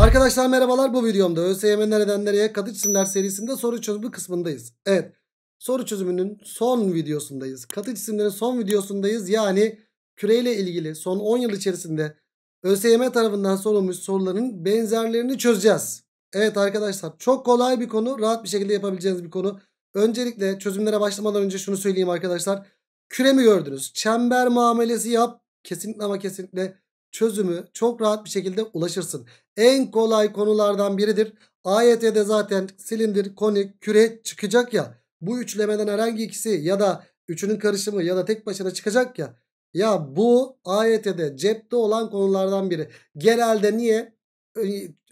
Arkadaşlar merhabalar bu videomda ÖSYM nereden nereye kadıç serisinde soru çözümü kısmındayız. Evet soru çözümünün son videosundayız. Katıç isimlerin son videosundayız. Yani küreyle ilgili son 10 yıl içerisinde ÖSYM tarafından sorulmuş soruların benzerlerini çözeceğiz. Evet arkadaşlar çok kolay bir konu rahat bir şekilde yapabileceğiniz bir konu. Öncelikle çözümlere başlamadan önce şunu söyleyeyim arkadaşlar. Küre mi gördünüz? Çember muamelesi yap. Kesinlikle ama kesinlikle çözümü çok rahat bir şekilde ulaşırsın. En kolay konulardan biridir. AYT'de zaten silindir, konik, küre çıkacak ya. Bu üçlemeden herhangi ikisi ya da üçünün karışımı ya da tek başına çıkacak ya. Ya bu AYT'de cepte olan konulardan biri. Genelde niye?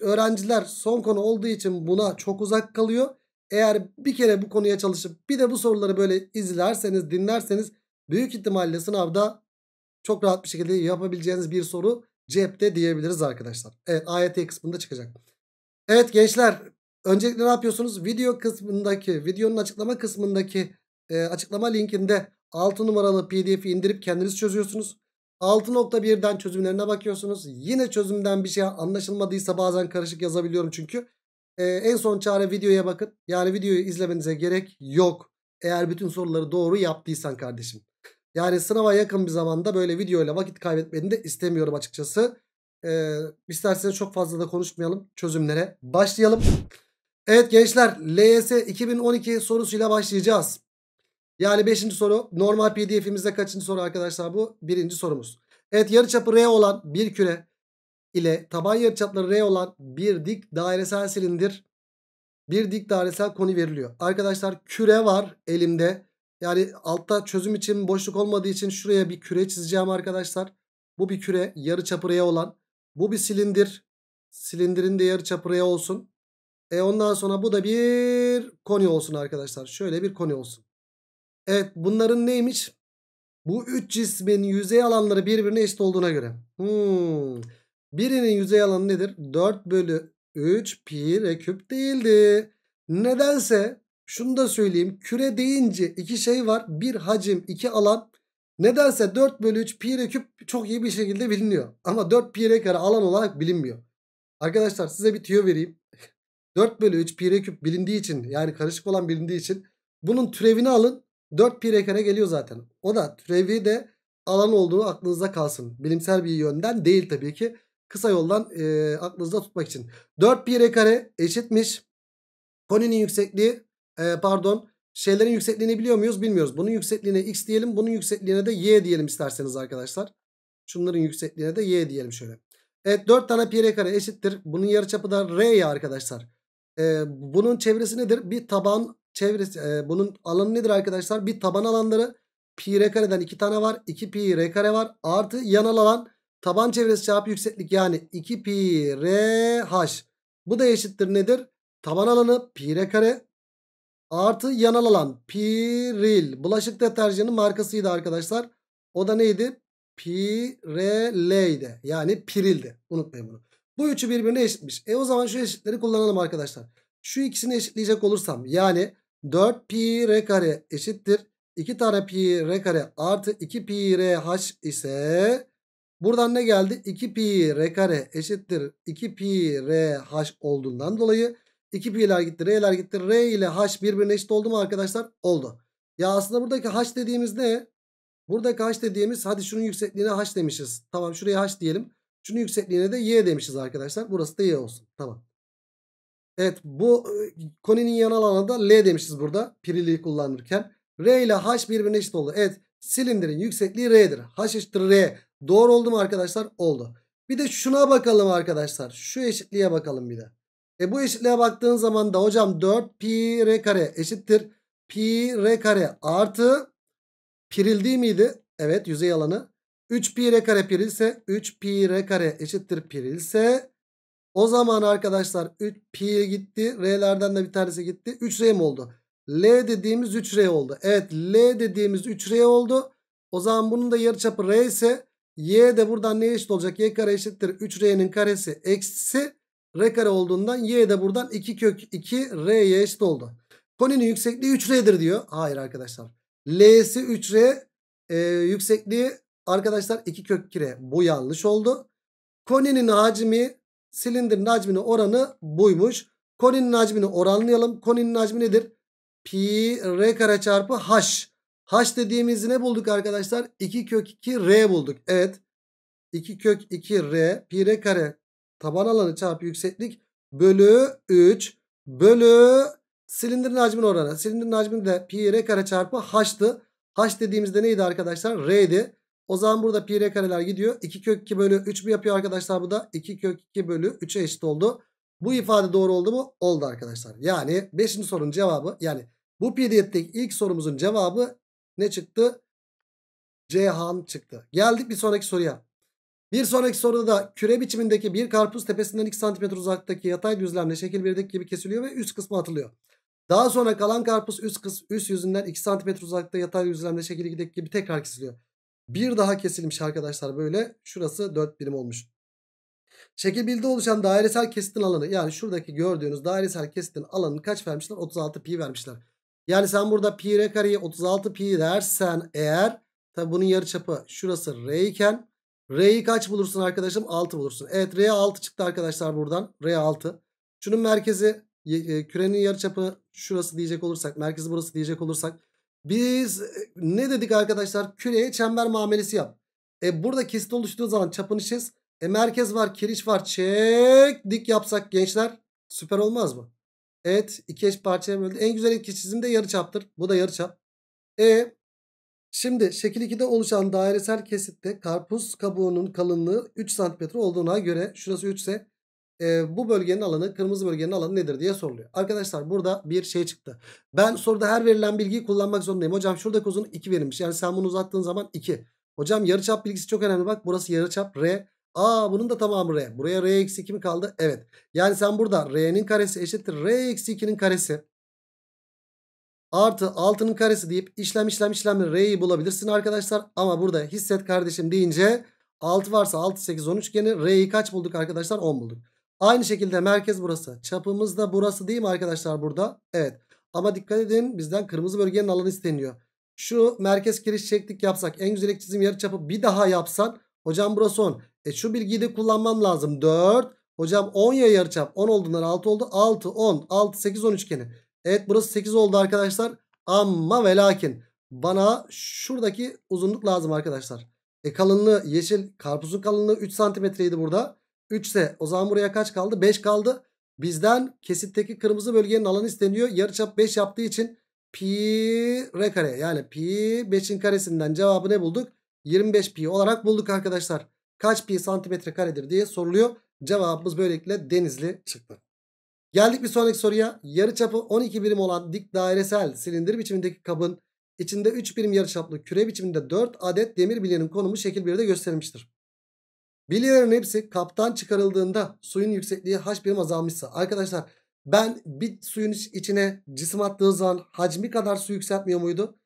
Öğrenciler son konu olduğu için buna çok uzak kalıyor. Eğer bir kere bu konuya çalışıp bir de bu soruları böyle izlerseniz dinlerseniz büyük ihtimalle sınavda çok rahat bir şekilde yapabileceğiniz bir soru cepte diyebiliriz arkadaşlar. Evet AYT kısmında çıkacak. Evet gençler öncelikle ne yapıyorsunuz? Video kısmındaki videonun açıklama kısmındaki e, açıklama linkinde 6 numaralı pdf'i indirip kendiniz çözüyorsunuz. 6.1'den çözümlerine bakıyorsunuz. Yine çözümden bir şey anlaşılmadıysa bazen karışık yazabiliyorum çünkü. Ee, en son çare videoya bakın. Yani videoyu izlemenize gerek yok. Eğer bütün soruları doğru yaptıysan kardeşim. Yani sınava yakın bir zamanda böyle videoyla vakit kaybetmeni de istemiyorum açıkçası. Ee, isterseniz çok fazla da konuşmayalım çözümlere. Başlayalım. Evet gençler LYS 2012 sorusuyla başlayacağız. Yani 5. soru normal pdf'imizde kaçıncı soru arkadaşlar bu? 1. sorumuz. Evet yarıçapı R olan bir küre ile taban yarıçapları R olan bir dik dairesel silindir bir dik dairesel koni veriliyor. Arkadaşlar küre var elimde. Yani altta çözüm için boşluk olmadığı için şuraya bir küre çizeceğim arkadaşlar. Bu bir küre yarı çapıraya olan. Bu bir silindir. Silindirin de yarı çapıraya olsun. E ondan sonra bu da bir koni olsun arkadaşlar. Şöyle bir koni olsun. Evet bunların neymiş? Bu üç cismin yüzey alanları birbirine eşit olduğuna göre. Hmm. Birinin yüzey alanı nedir? 4 bölü 3 pi re küp değildi. Nedense şunu da söyleyeyim. Küre deyince iki şey var. Bir hacim, iki alan. Nedense 4 bölü 3 pi r küp çok iyi bir şekilde biliniyor. Ama 4 pi r kare alan olarak bilinmiyor. Arkadaşlar size bir tüyo vereyim. 4 bölü 3 pi r küp bilindiği için yani karışık olan bilindiği için bunun türevini alın. 4 pi r kare geliyor zaten. O da türevi de alan olduğunu aklınızda kalsın. Bilimsel bir yönden değil tabii ki. Kısa yoldan e, aklınızda tutmak için. 4 pi r kare eşitmiş. Koninin yüksekliği e, pardon şeylerin yüksekliğini biliyor muyuz? Bilmiyoruz. Bunun yüksekliğine x diyelim. Bunun yüksekliğine de y diyelim isterseniz arkadaşlar. Şunların yüksekliğine de y diyelim şöyle. Evet 4 tane pi r kare eşittir. Bunun yarıçapı da r ya arkadaşlar. Ee, bunun çevresi nedir? Bir taban çevresi. E, bunun alanı nedir arkadaşlar? Bir taban alanları pi r kareden 2 tane var. 2 pi r kare var. Artı yanal alan taban çevresi çarpı yükseklik yani 2 pi r h. Bu da eşittir nedir? Taban alanı pi r kare Artı yanal alan Piril. Bulaşık deterjanı markasıydı arkadaşlar. O da neydi? Pirel'di. Yani Piril'di. Unutmayın bunu. Bu üçü birbirine eşitmiş. E o zaman şu eşitleri kullanalım arkadaşlar. Şu ikisini eşitleyecek olursam yani 4 pi r kare eşittir. 2 tane pi r kare artı 2 pi r h ise buradan ne geldi? 2 pi r kare eşittir. 2 pi r h olduğundan dolayı 2 pi'ler gitti. R'ler gitti. R ile H birbirine eşit oldu mu arkadaşlar? Oldu. Ya aslında buradaki H dediğimiz ne? Buradaki H dediğimiz hadi şunun yüksekliğine H demişiz. Tamam şuraya H diyelim. Şunun yüksekliğine de Y demişiz arkadaşlar. Burası da Y olsun. Tamam. Evet bu e, koninin yan alanı da L demişiz burada. Pirili kullanırken. R ile H birbirine eşit oldu. Evet silindirin yüksekliği R'dir. H eşittir R. Doğru oldu mu arkadaşlar? Oldu. Bir de şuna bakalım arkadaşlar. Şu eşitliğe bakalım bir de. E bu eşitliğe baktığın zaman da hocam 4 pi r kare eşittir. Pi r kare artı piril değil miydi? Evet yüzey alanı. 3 pi r kare pirilse 3 pi r kare eşittir pirilse o zaman arkadaşlar 3 pi gitti. R'lerden de bir tanesi gitti. 3R mi oldu? L dediğimiz 3R oldu. Evet L dediğimiz 3R oldu. O zaman bunun da yarıçapı R ise Y de buradan ne eşit olacak? Y kare eşittir. 3R'nin karesi eksi R kare olduğundan y de buradan 2 kök 2 R'ye eşit oldu. Koninin yüksekliği 3R'dir diyor. Hayır arkadaşlar. L'si 3R e, yüksekliği arkadaşlar 2 kök 2 R. Bu yanlış oldu. Koninin hacmi silindirin hacmine oranı buymuş. Koninin hacmini oranlayalım. Koninin hacmi nedir? Pi R kare çarpı H. H dediğimizi ne bulduk arkadaşlar? 2 kök 2 R bulduk. Evet. 2 kök 2 R pi R kare Taban alanı çarpı yükseklik bölü 3 bölü silindirin hacmin oranı. Silindirin hacmin de pi r kare çarpı h'tı. H dediğimizde neydi arkadaşlar? R'di. O zaman burada pi r kareler gidiyor. 2 kök 2 bölü 3 mü yapıyor arkadaşlar bu da? 2 kök 2 bölü 3'e eşit oldu. Bu ifade doğru oldu mu? Oldu arkadaşlar. Yani 5. sorunun cevabı yani bu PDF'deki ilk sorumuzun cevabı ne çıktı? Cihan çıktı. Geldik bir sonraki soruya. Bir sonraki soruda da küre biçimindeki bir karpuz tepesinden 2 cm uzaktaki yatay düzlemle şekil 1'deki gibi kesiliyor ve üst kısmı atılıyor. Daha sonra kalan karpuz üst, kıs, üst yüzünden 2 cm uzakta yatay düzlemle şekil 2'deki gibi tekrar kesiliyor. Bir daha kesilmiş arkadaşlar böyle. Şurası 4 birim olmuş. Şekil 1'de oluşan dairesel kesitin alanı yani şuradaki gördüğünüz dairesel kesitin alanını kaç vermişler? 36 pi vermişler. Yani sen burada pi r kareye 36 pi dersen eğer tabi bunun yarıçapı şurası r iken R'yi kaç bulursun arkadaşım? 6 bulursun. Evet R 6 çıktı arkadaşlar buradan. R 6. Şunun merkezi e, kürenin yarıçapı şurası diyecek olursak. Merkezi burası diyecek olursak. Biz e, ne dedik arkadaşlar? Küreye çember muamelesi yap. E burada kesit oluştuğu zaman çapını çiz. E merkez var, kiriş var. Çek dik yapsak gençler. Süper olmaz mı? Evet. iki eş parçaya böldü. En güzel iki çizim de yarıçaptır. Bu da yarıçap. E Şimdi şekil 2'de oluşan dairesel kesitte karpuz kabuğunun kalınlığı 3 cm olduğuna göre şurası 3 ise e, bu bölgenin alanı kırmızı bölgenin alanı nedir diye soruluyor. Arkadaşlar burada bir şey çıktı. Ben soruda her verilen bilgiyi kullanmak zorundayım. Hocam şuradaki uzun 2 verilmiş. Yani sen bunu uzattığın zaman 2. Hocam yarıçap bilgisi çok önemli. Bak burası yarıçap R. Aa bunun da tamamı R. Buraya R eksi 2 mi kaldı? Evet. Yani sen burada R'nin karesi eşittir R eksi 2'nin karesi artı 6'nın karesi deyip işlem işlem işlemle R'yi bulabilirsin arkadaşlar. Ama burada hisset kardeşim deyince 6 varsa 6 8 10 üçgeni R'yi kaç bulduk arkadaşlar 10 bulduk. Aynı şekilde merkez burası. Çapımız da burası değil mi arkadaşlar burada? Evet. Ama dikkat edin bizden kırmızı bölgenin alanı isteniyor. Şu merkez kiriş çektik yapsak en güzel ek çizim yarı çapı bir daha yapsan. Hocam burası 10. E şu bilgiyi de kullanmam lazım. 4. Hocam 10 ya yarıçap. 10 olduğundan 6 oldu. 6 10 6 8 10 üçgeni. Evet burası 8 oldu arkadaşlar. Ama ve lakin bana şuradaki uzunluk lazım arkadaşlar. E kalınlığı yeşil karpuzun kalınlığı 3 santimetreydi burada. 3 ise o zaman buraya kaç kaldı? 5 kaldı. Bizden kesitteki kırmızı bölgenin alanı isteniyor. Yarıçap 5 yaptığı için pi r kare yani pi 5'in karesinden cevabı ne bulduk? 25 pi olarak bulduk arkadaşlar. Kaç pi santimetre karedir diye soruluyor. Cevabımız böylelikle denizli çıktı. Geldik bir sonraki soruya. Yarıçapı 12 birim olan dik dairesel silindir biçimindeki kabın içinde 3 birim yarıçaplı küre biçiminde 4 adet demir bilyenin konumu şekil 1'de gösterilmiştir. Bilyelerin hepsi kaptan çıkarıldığında suyun yüksekliği h birim azalmışsa arkadaşlar ben bir suyun içine cisim attığı zaman hacmi kadar su yükseltmiyor muydu?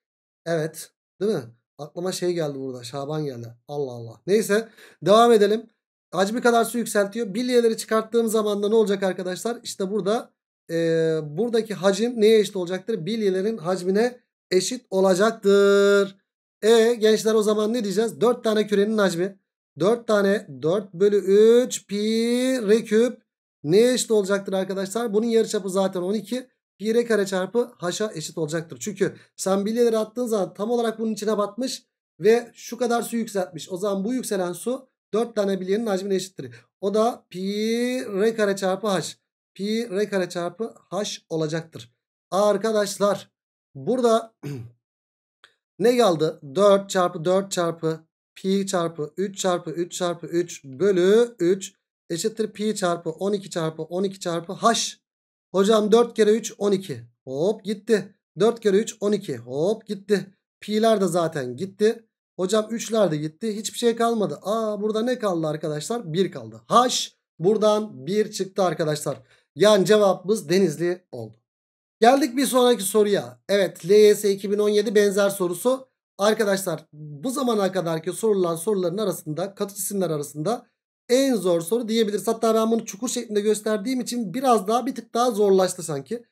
Evet. Değil mi? Aklıma şey geldi burada. Şaban geldi. Allah Allah. Neyse. Devam edelim. Hacmi kadar su yükseltiyor. 1 liraları çıkarttığım zaman da ne olacak arkadaşlar? İşte burada e, buradaki hacim neye eşit olacaktır? 1 hacmine eşit olacaktır. E gençler o zaman ne diyeceğiz? 4 tane kürenin hacmi. 4 tane 4 bölü 3 pi r küp neye eşit olacaktır arkadaşlar? Bunun yarıçapı zaten 12. Pi r kare çarpı haşa eşit olacaktır. Çünkü sen 1 attığın zaman tam olarak bunun içine batmış ve şu kadar su yükseltmiş. O zaman bu yükselen su 4 tane bilyenin hacmine eşittir. O da pi r kare çarpı h. Pi r kare çarpı h olacaktır. Arkadaşlar burada ne kaldı? 4 çarpı 4 çarpı pi çarpı 3 çarpı 3 çarpı 3 bölü 3 eşittir pi çarpı 12 çarpı 12 çarpı h. Hocam 4 kere 3 12. Hop gitti. 4 kere 3 12. Hop gitti. Pi'ler de zaten gitti. Hocam 3'ler de gitti. Hiçbir şey kalmadı. Aa burada ne kaldı arkadaşlar? 1 kaldı. H buradan 1 çıktı arkadaşlar. Yani cevabımız Denizli oldu. Geldik bir sonraki soruya. Evet LYS 2017 benzer sorusu. Arkadaşlar bu zamana kadarki sorulan soruların arasında katı cisimler arasında en zor soru diyebiliriz. Hatta ben bunu çukur şeklinde gösterdiğim için biraz daha bir tık daha zorlaştı sanki.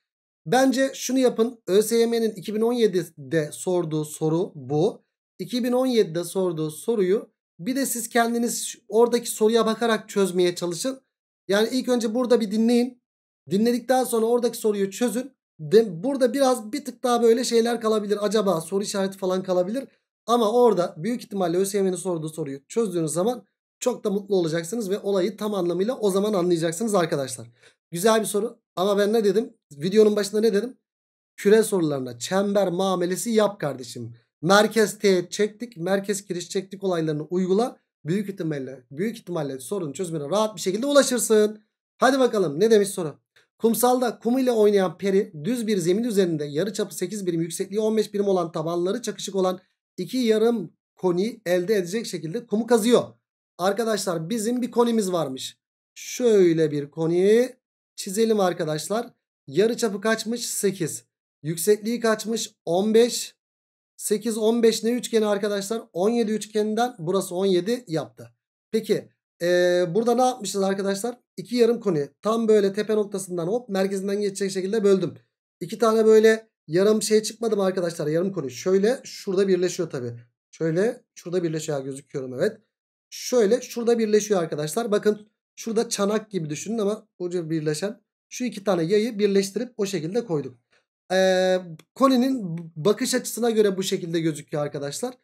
Bence şunu yapın. ÖSYM'nin 2017'de sorduğu soru bu. 2017'de sorduğu soruyu bir de siz kendiniz oradaki soruya bakarak çözmeye çalışın. Yani ilk önce burada bir dinleyin. Dinledikten sonra oradaki soruyu çözün. De, burada biraz bir tık daha böyle şeyler kalabilir. Acaba soru işareti falan kalabilir. Ama orada büyük ihtimalle ÖSYM'nin sorduğu soruyu çözdüğünüz zaman çok da mutlu olacaksınız ve olayı tam anlamıyla o zaman anlayacaksınız arkadaşlar. Güzel bir soru ama ben ne dedim? Videonun başında ne dedim? Küre sorularına çember muamelesi yap kardeşim. Merkez teğet çektik. Merkez kiriş çektik olaylarını uygula. Büyük ihtimalle, büyük ihtimalle sorunun çözümüne rahat bir şekilde ulaşırsın. Hadi bakalım ne demiş soru. Kumsalda kum ile oynayan peri düz bir zemin üzerinde yarıçapı 8 birim yüksekliği 15 birim olan tabanları çakışık olan iki yarım koni elde edecek şekilde kumu kazıyor. Arkadaşlar bizim bir konimiz varmış. Şöyle bir koni çizelim arkadaşlar. Yarıçapı kaçmış? 8. Yüksekliği kaçmış? 15. 8, 15 ne üçgeni arkadaşlar? 17 üçgeninden burası 17 yaptı. Peki ee, burada ne yapmışız arkadaşlar? İki yarım koni tam böyle tepe noktasından hop merkezinden geçecek şekilde böldüm. İki tane böyle yarım şey çıkmadı mı arkadaşlar? Yarım koni. Şöyle şurada birleşiyor tabii. Şöyle şurada birleşiyor gözüküyorum evet. Şöyle şurada birleşiyor arkadaşlar. Bakın şurada çanak gibi düşünün ama ucu birleşen. Şu iki tane yayı birleştirip o şekilde koyduk. Ee, bakış açısına göre bu şekilde gözüküyor arkadaşlar.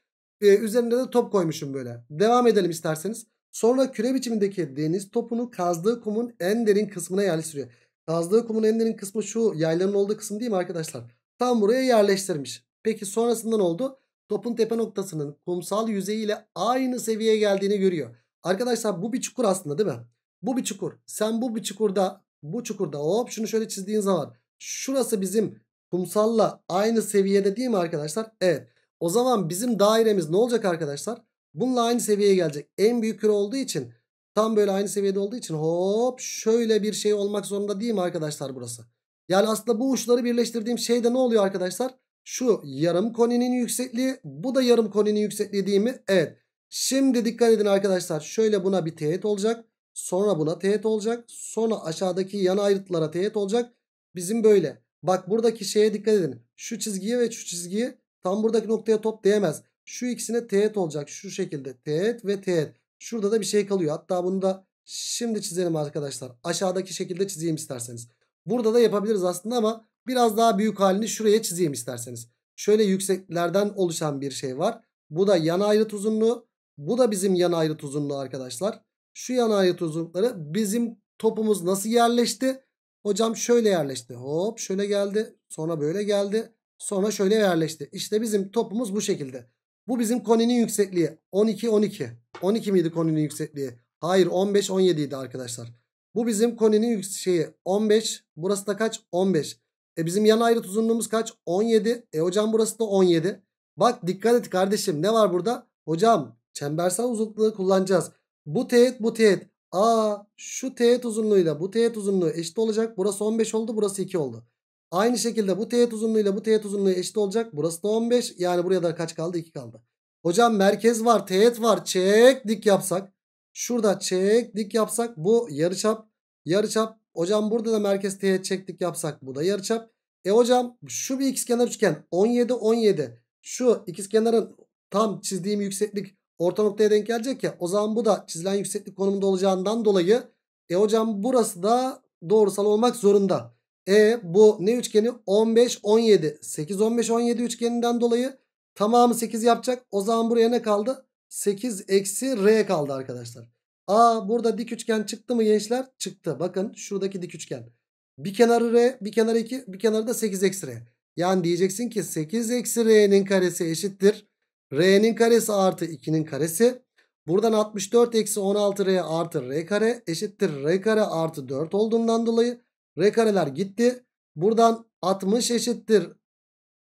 Ee, üzerinde de top koymuşum böyle. Devam edelim isterseniz. Sonra küre biçimindeki deniz topunu kazdığı kumun en derin kısmına yerleştiriyor. Kazdığı kumun en derin kısmı şu yayların olduğu kısım değil mi arkadaşlar? Tam buraya yerleştirmiş. Peki sonrasında ne oldu? Topun tepe noktasının kumsal yüzeyiyle aynı seviyeye geldiğini görüyor. Arkadaşlar bu bir çukur aslında değil mi? Bu bir çukur. Sen bu bir çukurda bu çukurda hop şunu şöyle çizdiğin zaman şurası bizim kumsalla aynı seviyede değil mi arkadaşlar? Evet. O zaman bizim dairemiz ne olacak arkadaşlar? Bununla aynı seviyeye gelecek. En büyük küre olduğu için tam böyle aynı seviyede olduğu için hop şöyle bir şey olmak zorunda değil mi arkadaşlar burası? Yani aslında bu uçları birleştirdiğim şeyde ne oluyor arkadaşlar? Şu yarım koninin yüksekliği bu da yarım koninin yüksekliği değil mi? Evet. Şimdi dikkat edin arkadaşlar. Şöyle buna bir teğet olacak. Sonra buna teğet olacak. Sonra aşağıdaki yan ayrıtlara teğet olacak. Bizim böyle. Bak buradaki şeye dikkat edin. Şu çizgiye ve şu çizgiye tam buradaki noktaya top değemez. Şu ikisine teğet olacak. Şu şekilde teğet ve teğet. Şurada da bir şey kalıyor. Hatta bunu da şimdi çizelim arkadaşlar. Aşağıdaki şekilde çizeyim isterseniz. Burada da yapabiliriz aslında ama biraz daha büyük halini şuraya çizeyim isterseniz. Şöyle yükseklerden oluşan bir şey var. Bu da yan ayrıt uzunluğu. Bu da bizim yan ayrıt uzunluğu arkadaşlar. Şu yan ayrıt uzunlukları bizim topumuz nasıl yerleşti? Hocam şöyle yerleşti. Hop şöyle geldi. Sonra böyle geldi. Sonra şöyle yerleşti. İşte bizim topumuz bu şekilde. Bu bizim koninin yüksekliği. 12 12. 12 miydi koninin yüksekliği? Hayır 15 17 idi arkadaşlar. Bu bizim koninin şeyi. 15. Burası da kaç? 15. E bizim yan ayrıt uzunluğumuz kaç? 17. E hocam burası da 17. Bak dikkat et kardeşim ne var burada? Hocam çembersel uzunluğu kullanacağız. Bu teğet bu teğet. A şu teğet uzunluğuyla bu teğet uzunluğu eşit olacak. Burası 15 oldu burası 2 oldu. Aynı şekilde bu teğet uzunluğuyla bu teğet uzunluğu eşit olacak. Burası da 15 yani buraya da kaç kaldı 2 kaldı. Hocam merkez var teğet var çek dik yapsak. Şurada çek dik yapsak bu yarıçap yarıçap. Hocam burada da merkez teğet çek dik yapsak bu da yarıçap. E hocam şu bir ikizkenar üçgen 17 17. Şu ikizkenarın tam çizdiğim yükseklik orta noktaya denk gelecek ya. O zaman bu da çizilen yükseklik konumunda olacağından dolayı e hocam burası da doğrusal olmak zorunda. E bu ne üçgeni? 15 17. 8 15 17 üçgeninden dolayı tamamı 8 yapacak. O zaman buraya ne kaldı? 8 eksi R kaldı arkadaşlar. Aa burada dik üçgen çıktı mı gençler? Çıktı. Bakın şuradaki dik üçgen. Bir kenarı R, bir kenarı 2, bir kenarı da 8 eksi R. Yani diyeceksin ki 8 eksi R'nin karesi eşittir. R'nin karesi artı 2'nin karesi. Buradan 64 eksi 16R artı R kare eşittir R kare artı 4 olduğundan dolayı R kareler gitti. Buradan 60 eşittir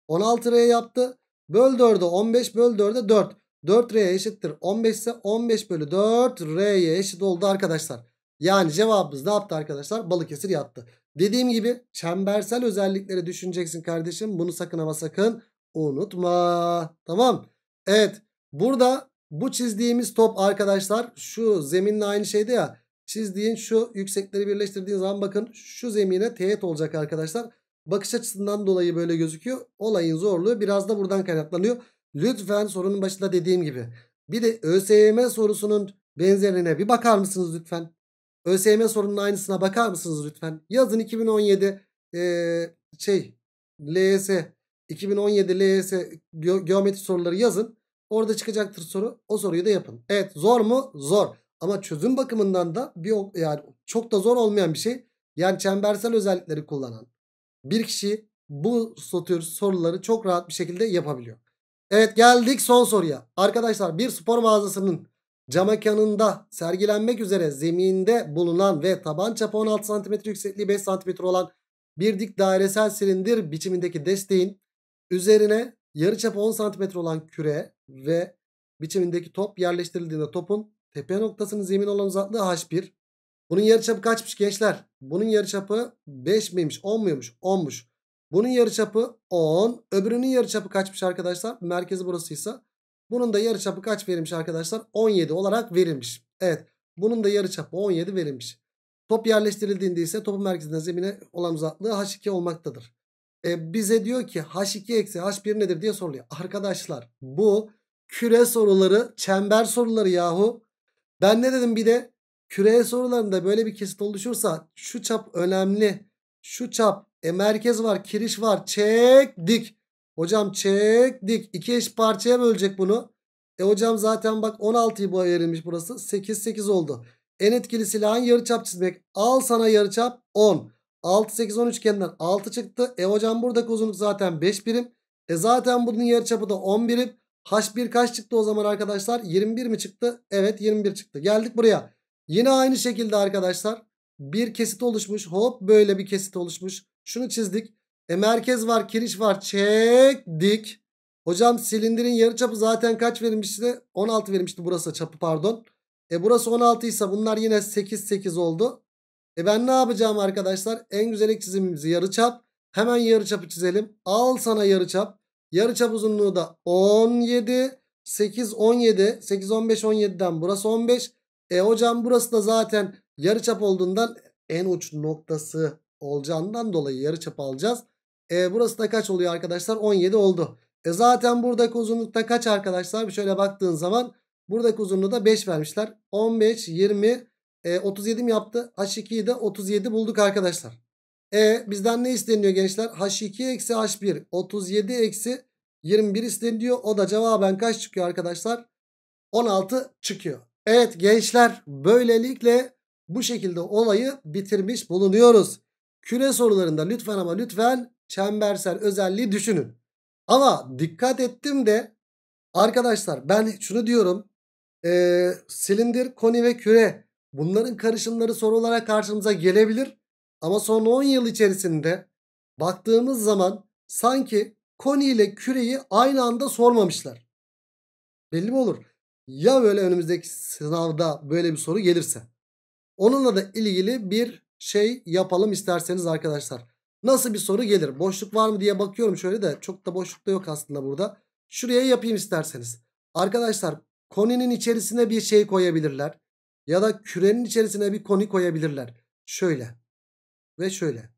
16R yaptı. Böl 4'e 15 böl 4'e 4. 4 r eşittir 15 ise 15 bölü 4 R'ye eşit oldu arkadaşlar. Yani cevabımız ne yaptı arkadaşlar? Balıkesir yattı. Dediğim gibi çembersel özellikleri düşüneceksin kardeşim. Bunu sakın ama sakın unutma. Tamam. Evet burada bu çizdiğimiz top arkadaşlar şu zeminle aynı şeydi ya. Çizdiğin şu yüksekleri birleştirdiğin zaman bakın şu zemine teğet olacak arkadaşlar. Bakış açısından dolayı böyle gözüküyor. Olayın zorluğu biraz da buradan kaynaklanıyor. Lütfen sorunun başında dediğim gibi. Bir de ÖSYM sorusunun benzerine bir bakar mısınız lütfen? ÖSYM sorunun aynısına bakar mısınız lütfen? Yazın 2017 ee, şey LYS 2017 LYS ge geometri soruları yazın. Orada çıkacaktır soru. O soruyu da yapın. Evet zor mu? Zor. Ama çözüm bakımından da bir yani çok da zor olmayan bir şey. Yani çembersel özellikleri kullanan bir kişi bu satır soruları çok rahat bir şekilde yapabiliyor. Evet geldik son soruya. Arkadaşlar bir spor mağazasının cam kanında sergilenmek üzere zeminde bulunan ve taban çapı 16 cm yüksekliği 5 cm olan bir dik dairesel silindir biçimindeki desteğin üzerine yarı çapı 10 cm olan küre ve biçimindeki top yerleştirildiğinde topun tepe noktasının zemin olan uzaklığı h1. Bunun yarıçapı kaçmış gençler? Bunun yarıçapı 5 miymiş 10 muymuş? 10'muş. Bunun yarıçapı 10. Öbürünün yarıçapı kaçmış arkadaşlar? Merkezi burasıysa. Bunun da yarıçapı kaç verilmiş arkadaşlar? 17 olarak verilmiş. Evet. Bunun da yarıçapı 17 verilmiş. Top yerleştirildiğinde ise topun merkezinden zemine olan uzaklığı h2 olmaktadır. E, bize diyor ki h2 eksi h1 nedir diye soruluyor. Arkadaşlar bu küre soruları, çember soruları yahu. Ben ne dedim bir de? Küre sorularında böyle bir kesit oluşursa şu çap önemli. Şu çap e merkez var, kiriş var. Çek dik. Hocam çek dik. İki eş parçaya bölecek bunu. E hocam zaten bak 16'yı bu ayırmış burası. 8 8 oldu. En etkili silahın yarıçap çizmek. Al sana yarıçap 10. 6 8 13 üçgeninden 6 çıktı. E hocam buradaki uzunluk zaten 5 birim. E zaten bunun yarıçapı da 10 H1 kaç çıktı o zaman arkadaşlar? 21 mi çıktı? Evet 21 çıktı. Geldik buraya. Yine aynı şekilde arkadaşlar bir kesit oluşmuş. Hop böyle bir kesit oluşmuş. Şunu çizdik. E merkez var, kiriş var. Çektik. Hocam silindirin yarıçapı zaten kaç verilmişti? 16 verilmişti burası çapı pardon. E burası 16 ise bunlar yine 8 8 oldu. E ben ne yapacağım arkadaşlar? En güzel ek çizimimizi yarıçap. Hemen yarıçapı çizelim. Al sana yarıçap. Yarı çap uzunluğu da 17. 8 17. 8 15 17'den burası 15. E hocam burası da zaten yarı çap olduğundan en uç noktası olacağından dolayı yarı çap alacağız. E burası da kaç oluyor arkadaşlar? 17 oldu. E zaten buradaki uzunlukta kaç arkadaşlar? Bir şöyle baktığın zaman buradaki uzunluğu da 5 vermişler. 15 20 e, 37 mi yaptı? H2'yi de 37 bulduk arkadaşlar. E bizden ne isteniyor gençler? H2 eksi H1 37 eksi 21 isteniyor. O da cevaben kaç çıkıyor arkadaşlar? 16 çıkıyor. Evet gençler böylelikle bu şekilde olayı bitirmiş bulunuyoruz. Küre sorularında lütfen ama lütfen çembersel özelliği düşünün. Ama dikkat ettim de arkadaşlar ben şunu diyorum. E, silindir, koni ve küre bunların karışımları sorulara karşımıza gelebilir. Ama son 10 yıl içerisinde baktığımız zaman sanki koni ile küreyi aynı anda sormamışlar. Belli mi olur? Ya böyle önümüzdeki sınavda böyle bir soru gelirse. Onunla da ilgili bir şey yapalım isterseniz arkadaşlar. Nasıl bir soru gelir? Boşluk var mı diye bakıyorum şöyle de çok da boşluk da yok aslında burada. Şuraya yapayım isterseniz. Arkadaşlar koninin içerisine bir şey koyabilirler. Ya da kürenin içerisine bir koni koyabilirler. Şöyle. Ve şöyle.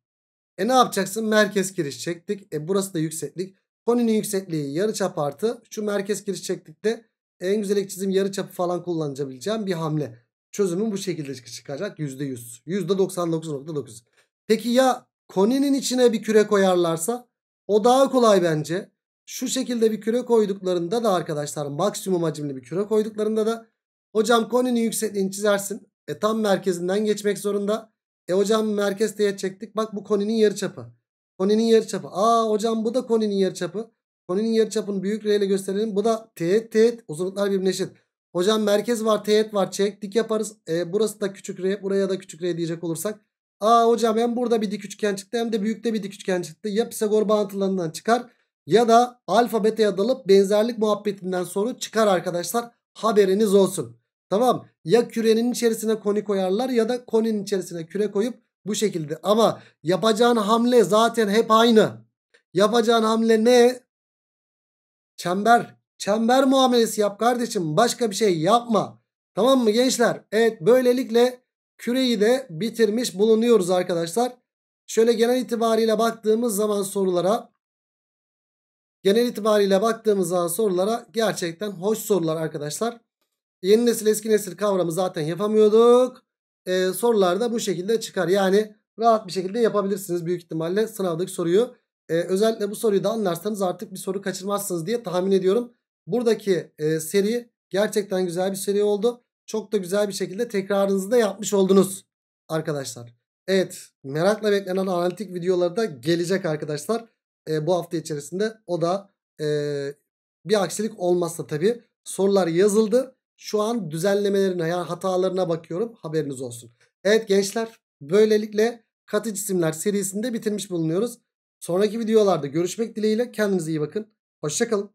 E ne yapacaksın? Merkez giriş çektik. E burası da yükseklik. Koninin yüksekliği yarıçap artı. Şu merkez giriş çektikte en güzel çizim yarıçapı falan kullanabileceğim bir hamle. Çözümün bu şekilde çıkacak. %100. %99.9. Peki ya koninin içine bir küre koyarlarsa? O daha kolay bence. Şu şekilde bir küre koyduklarında da arkadaşlar maksimum hacimli bir küre koyduklarında da hocam koninin yüksekliğini çizersin. E tam merkezinden geçmek zorunda. E hocam merkez teğet çektik. Bak bu koninin yarıçapı. Koninin yarıçapı. Aa hocam bu da koninin yarıçapı. Koninin yarıçapını büyük R ile gösterelim. Bu da teğet teğet. Uzunluklar birbirine eşit. Hocam merkez var teğet var çek dik yaparız. E, burası da küçük R buraya da küçük R diyecek olursak. Aa hocam hem burada bir dik üçgen çıktı hem de büyükte bir dik üçgen çıktı. Ya Pisagor bağıntılarından çıkar ya da alfa beta'ya dalıp benzerlik muhabbetinden sonra çıkar arkadaşlar. Haberiniz olsun. Tamam ya kürenin içerisine koni koyarlar ya da koninin içerisine küre koyup bu şekilde. Ama yapacağın hamle zaten hep aynı. Yapacağın hamle ne? Çember. Çember muamelesi yap kardeşim. Başka bir şey yapma. Tamam mı gençler? Evet böylelikle küreyi de bitirmiş bulunuyoruz arkadaşlar. Şöyle genel itibariyle baktığımız zaman sorulara genel itibariyle baktığımız zaman sorulara gerçekten hoş sorular arkadaşlar. Yeni nesil eski nesil kavramı zaten yapamıyorduk. Ee, sorularda bu şekilde çıkar. Yani rahat bir şekilde yapabilirsiniz büyük ihtimalle sınavdaki soruyu. Ee, özellikle bu soruyu da anlarsanız artık bir soru kaçırmazsınız diye tahmin ediyorum. Buradaki e, seri gerçekten güzel bir seri oldu. Çok da güzel bir şekilde tekrarınızı da yapmış oldunuz arkadaşlar. Evet merakla beklenen analitik videoları da gelecek arkadaşlar. E, bu hafta içerisinde o da e, bir aksilik olmazsa tabii sorular yazıldı. Şu an düzenlemelerine yani hatalarına bakıyorum. Haberiniz olsun. Evet gençler böylelikle katı cisimler serisinde bitirmiş bulunuyoruz. Sonraki videolarda görüşmek dileğiyle kendinize iyi bakın. Hoşçakalın.